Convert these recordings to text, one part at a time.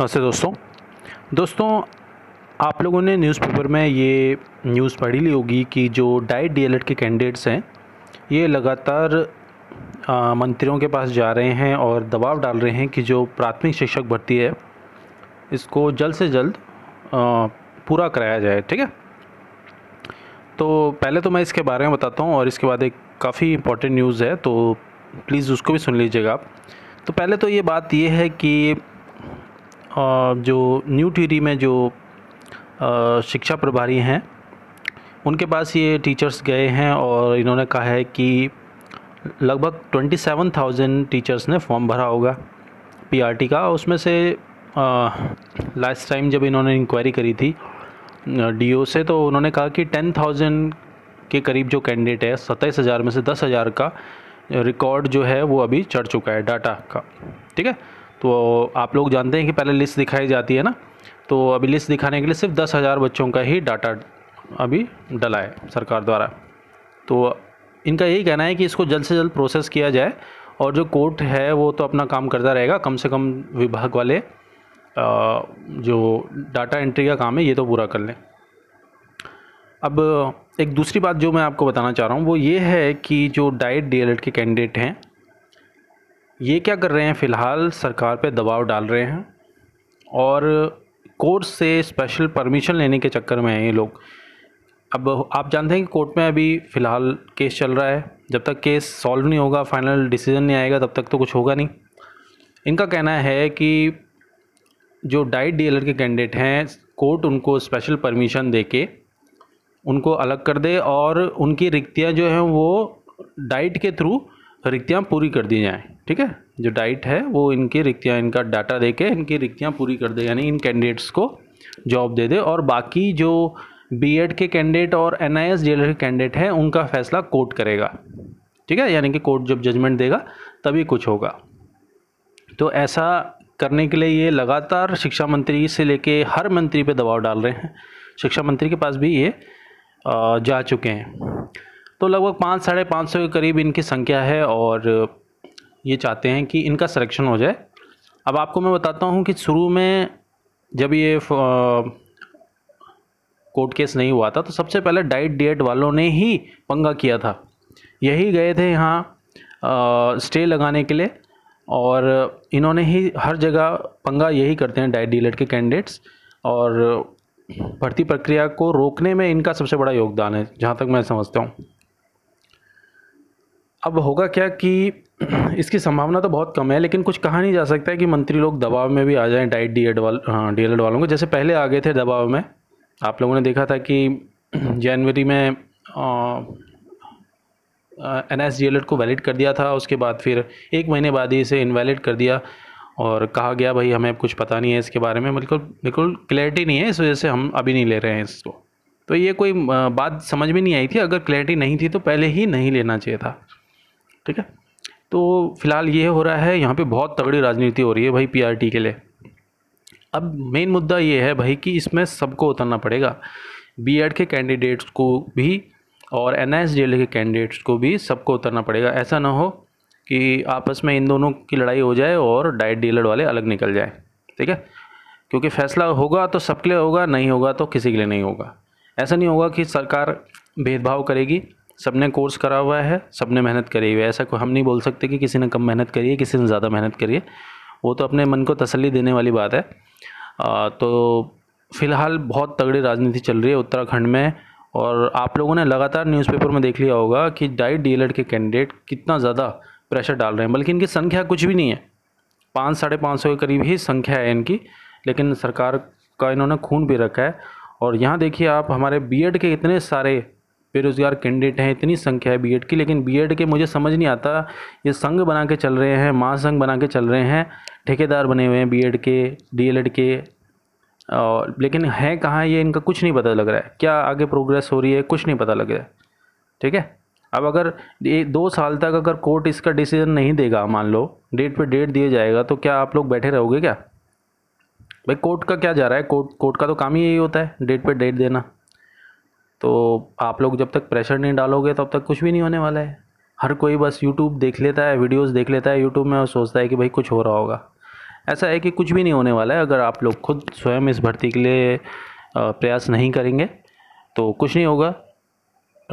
नमस्ते दोस्तों दोस्तों आप लोगों ने न्यूज़पेपर में ये न्यूज़ पढ़ी ली होगी कि जो डाइट डी के कैंडिडेट्स हैं ये लगातार मंत्रियों के पास जा रहे हैं और दबाव डाल रहे हैं कि जो प्राथमिक शिक्षक भर्ती है इसको जल्द से जल्द पूरा कराया जाए ठीक है तो पहले तो मैं इसके बारे में बताता हूँ और इसके बाद एक काफ़ी इंपॉर्टेंट न्यूज़ है तो प्लीज़ उसको भी सुन लीजिएगा आप तो पहले तो ये बात ये है कि जो न्यू टिहरी में जो शिक्षा प्रभारी हैं उनके पास ये टीचर्स गए हैं और इन्होंने कहा है कि लगभग 27,000 टीचर्स ने फॉर्म भरा होगा पीआरटी का उसमें से लास्ट टाइम जब इन्होंने इंक्वायरी करी थी डीओ से तो उन्होंने कहा कि 10,000 के करीब जो कैंडिडेट है सत्ताईस हज़ार में से दस हज़ार का रिकॉर्ड जो है वो अभी चढ़ चुका है डाटा का ठीक है तो आप लोग जानते हैं कि पहले लिस्ट दिखाई जाती है ना तो अभी लिस्ट दिखाने के लिए सिर्फ दस हज़ार बच्चों का ही डाटा अभी डला है सरकार द्वारा तो इनका यही कहना है कि इसको जल्द से जल्द प्रोसेस किया जाए और जो कोर्ट है वो तो अपना काम करता रहेगा कम से कम विभाग वाले जो डाटा एंट्री का काम है ये तो पूरा कर लें अब एक दूसरी बात जो मैं आपको बताना चाह रहा हूँ वो ये है कि जो डाइट डी के कैंडिडेट हैं ये क्या कर रहे हैं फ़िलहाल सरकार पे दबाव डाल रहे हैं और कोर्ट से स्पेशल परमिशन लेने के चक्कर में हैं ये लोग अब आप जानते हैं कि कोर्ट में अभी फ़िलहाल केस चल रहा है जब तक केस सॉल्व नहीं होगा फाइनल डिसीज़न नहीं आएगा तब तक तो कुछ होगा नहीं इनका कहना है कि जो डाइट डीलर के कैंडिडेट हैं कोर्ट उनको स्पेशल परमिशन दे के उनको अलग कर दे और उनकी रिक्तियाँ जो हैं वो डाइट के थ्रू रिक्तियाँ पूरी कर दी जाएँ ठीक है जो डाइट है वो इनकी रिक्तियाँ इनका डाटा दे के इनकी रिक्तियाँ पूरी कर दे यानी इन कैंडिडेट्स को जॉब दे दे और बाकी जो बीएड के कैंडिडेट और एन आई e के कैंडिडेट हैं उनका फैसला कोर्ट करेगा ठीक है यानी कि कोर्ट जब जजमेंट देगा तभी कुछ होगा तो ऐसा करने के लिए ये लगातार शिक्षा मंत्री से लेके हर मंत्री पे दबाव डाल रहे हैं शिक्षा मंत्री के पास भी ये जा चुके हैं तो लगभग पाँच साढ़े पाँच सौ के करीब इनकी संख्या है और ये चाहते हैं कि इनका सिलेक्शन हो जाए अब आपको मैं बताता हूँ कि शुरू में जब ये कोर्ट केस नहीं हुआ था तो सबसे पहले डाइट डीएट वालों ने ही पंगा किया था यही गए थे यहाँ स्टे लगाने के लिए और इन्होंने ही हर जगह पंगा यही करते हैं डाइट डीलर के कैंडिडेट्स और भर्ती प्रक्रिया को रोकने में इनका सबसे बड़ा योगदान है जहाँ तक मैं समझता हूँ अब होगा क्या कि इसकी संभावना तो बहुत कम है लेकिन कुछ कहा नहीं जा सकता है कि मंत्री लोग दबाव में भी आ जाएं डाइट डी एड वाल डी हाँ, एल वालों को जैसे पहले आ गए थे दबाव में आप लोगों ने देखा था कि जनवरी में N S D L ed को वैलिड कर दिया था उसके बाद फिर एक महीने बाद ही इसे इनवैलिड कर दिया और कहा गया भाई हमें कुछ पता नहीं है इसके बारे में बिल्कुल बिल्कुल क्लैरिटी नहीं है इस वजह से हम अभी नहीं ले रहे हैं इसको तो ये कोई बात समझ में नहीं आई थी अगर क्लैरिटी नहीं थी तो पहले ही नहीं लेना चाहिए था ठीक है तो फिलहाल ये हो रहा है यहाँ पे बहुत तगड़ी राजनीति हो रही है भाई पीआरटी के लिए अब मेन मुद्दा ये है भाई कि इसमें सबको उतरना पड़ेगा बीएड के कैंडिडेट्स को भी और एन के कैंडिडेट्स को भी सबको उतरना पड़ेगा ऐसा ना हो कि आपस में इन दोनों की लड़ाई हो जाए और डाइट डीलर वाले अलग निकल जाए ठीक है क्योंकि फैसला होगा तो सबके लिए होगा नहीं होगा तो किसी के लिए नहीं होगा ऐसा नहीं होगा कि सरकार भेदभाव करेगी सबने कोर्स करा हुआ है सबने मेहनत करी हुई है ऐसा हम नहीं बोल सकते कि किसी ने कम मेहनत करी है किसी ने ज़्यादा मेहनत करी है वो तो अपने मन को तसली देने वाली बात है आ, तो फ़िलहाल बहुत तगड़ी राजनीति चल रही है उत्तराखंड में और आप लोगों ने लगातार न्यूज़पेपर में देख लिया होगा कि डाइट डी के कैंडिडेट कितना ज़्यादा प्रेशर डाल रहे हैं बल्कि इनकी संख्या कुछ भी नहीं है पाँच साढ़े पाँच सौ के करीब ही संख्या है इनकी लेकिन सरकार का इन्होंने खून भी रखा है और यहाँ देखिए आप हमारे बीएड के इतने सारे बेरोज़गार कैंडिडेट हैं इतनी संख्या है बीएड की लेकिन बीएड के मुझे समझ नहीं आता ये संघ बना के चल रहे हैं महासंघ बना के चल रहे हैं ठेकेदार बने हुए हैं बीएड के डीएलएड के और लेकिन है कहाँ ये इनका कुछ नहीं पता लग रहा है क्या आगे प्रोग्रेस हो रही है कुछ नहीं पता लग रहा है ठीक है अब अगर ये दो साल तक अगर कोर्ट इसका डिसीजन नहीं देगा मान लो डेट पर डेट दिया जाएगा तो क्या आप लोग बैठे रहोगे क्या भाई कोर्ट का क्या जा रहा है कोर्ट कोर्ट का तो काम ही यही होता है डेट पे डेट देना तो आप लोग जब तक प्रेशर नहीं डालोगे तब तक कुछ भी नहीं होने वाला है हर कोई बस यूट्यूब देख लेता है वीडियोस देख लेता है यूट्यूब में और सोचता है कि भाई कुछ हो रहा होगा ऐसा है कि कुछ भी नहीं होने वाला है अगर आप लोग खुद स्वयं इस भर्ती के लिए प्रयास नहीं करेंगे तो कुछ नहीं होगा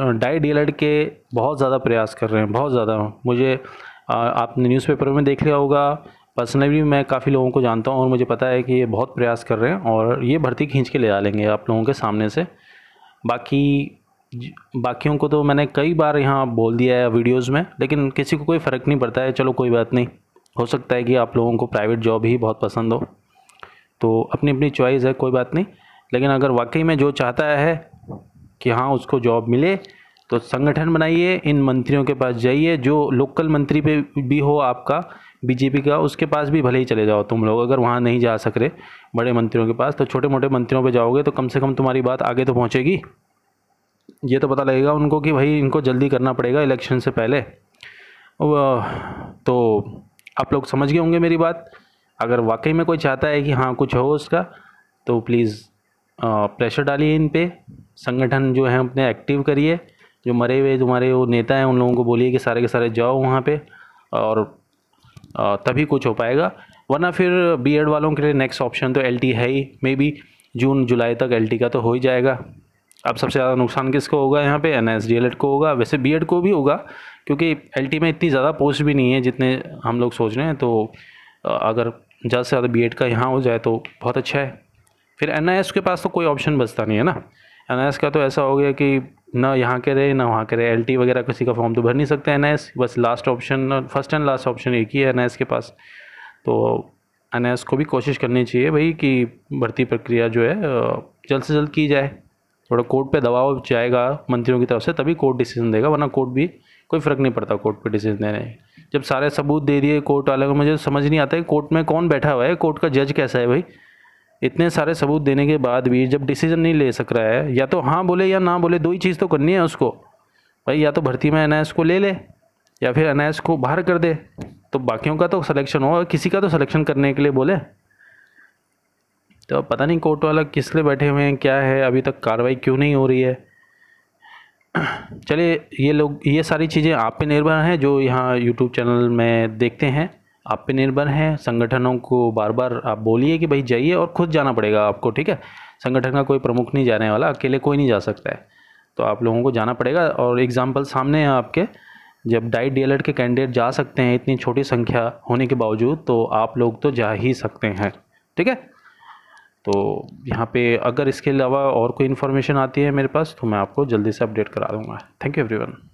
डाई डी के बहुत ज़्यादा प्रयास कर रहे हैं बहुत ज़्यादा मुझे आपने न्यूज़पेपर में देख लिया होगा पर्सनली मैं काफ़ी लोगों को जानता हूँ और मुझे पता है कि ये बहुत प्रयास कर रहे हैं और ये भर्ती खींच के ले डालेंगे आप लोगों के सामने से बाकी बाकियों को तो मैंने कई बार यहाँ बोल दिया है वीडियोस में लेकिन किसी को कोई फ़र्क नहीं पड़ता है चलो कोई बात नहीं हो सकता है कि आप लोगों को प्राइवेट जॉब ही बहुत पसंद हो तो अपनी अपनी चॉइस है कोई बात नहीं लेकिन अगर वाकई में जो चाहता है कि हाँ उसको जॉब मिले तो संगठन बनाइए इन मंत्रियों के पास जाइए जो लोकल मंत्री पे भी हो आपका बीजेपी का उसके पास भी भले ही चले जाओ तुम लोग अगर वहाँ नहीं जा सक रहे बड़े मंत्रियों के पास तो छोटे मोटे मंत्रियों पे जाओगे तो कम से कम तुम्हारी बात आगे तो पहुँचेगी ये तो पता लगेगा उनको कि भाई इनको जल्दी करना पड़ेगा इलेक्शन से पहले तो आप लोग समझ गए होंगे मेरी बात अगर वाकई में कोई चाहता है कि हाँ कुछ हो उसका तो प्लीज़ प्रेशर डालिए इन पर संगठन जो है अपने एक्टिव करिए जो मरे हुए तुम्हारे वो नेता हैं उन लोगों को बोलिए कि सारे के सारे जाओ वहाँ पे और तभी कुछ हो पाएगा वरना फिर बी वालों के लिए नेक्स्ट ऑप्शन तो एल है ही मे बी जून जुलाई तक एल का तो हो ही जाएगा अब सबसे ज़्यादा नुकसान किसको होगा यहाँ पे एन एस को होगा वैसे बी को भी होगा क्योंकि एल में इतनी ज़्यादा पोस्ट भी नहीं है जितने हम लोग सोच रहे हैं तो अगर ज़्यादा से ज़्यादा बी का यहाँ हो जाए तो बहुत अच्छा है फिर एन के पास तो कोई ऑप्शन बचता नहीं है ना एन का तो ऐसा हो गया कि ना यहाँ के रहे ना वहाँ के रहे एल वगैरह किसी का फॉर्म तो भर नहीं सकते एन बस last option first and last option एक ही है एन के पास तो एन को भी कोशिश करनी चाहिए भाई कि भर्ती प्रक्रिया जो है जल्द से जल्द की जाए थोड़ा कोर्ट पे दबाव जाएगा मंत्रियों की तरफ से तभी कोर्ट डिसीजन देगा वरना कोर्ट भी कोई फ़र्क नहीं पड़ता कोर्ट पे डिसीजन देने जब सारे सबूत दे दिए कोर्ट वाले को मुझे समझ नहीं आता है कोर्ट में कौन बैठा हुआ है कोर्ट का जज कैसा है भाई इतने सारे सबूत देने के बाद भी जब डिसीजन नहीं ले सक रहा है या तो हाँ बोले या ना बोले दो ही चीज़ तो करनी है उसको भाई या तो भर्ती में एन को ले ले या फिर एन को बाहर कर दे तो बाकियों का तो सलेक्शन हो और किसी का तो सलेक्शन करने के लिए बोले तो पता नहीं कोर्ट वाला किस लिए बैठे हुए हैं क्या है अभी तक कार्रवाई क्यों नहीं हो रही है चलिए ये लोग ये सारी चीज़ें आप पे निर्भर हैं जो यहाँ यूट्यूब चैनल में देखते हैं आप पे निर्भर हैं संगठनों को बार बार आप बोलिए कि भाई जाइए और खुद जाना पड़ेगा आपको ठीक है संगठन का कोई प्रमुख नहीं जाने वाला अकेले कोई नहीं जा सकता है तो आप लोगों को जाना पड़ेगा और एग्ज़ाम्पल सामने हैं आपके जब डाइट डी के कैंडिडेट जा सकते हैं इतनी छोटी संख्या होने के बावजूद तो आप लोग तो जा ही सकते हैं ठीक है तो यहाँ पे अगर इसके अलावा और कोई इन्फॉर्मेशन आती है मेरे पास तो मैं आपको जल्दी से अपडेट करा दूँगा थैंक यू एवरीवन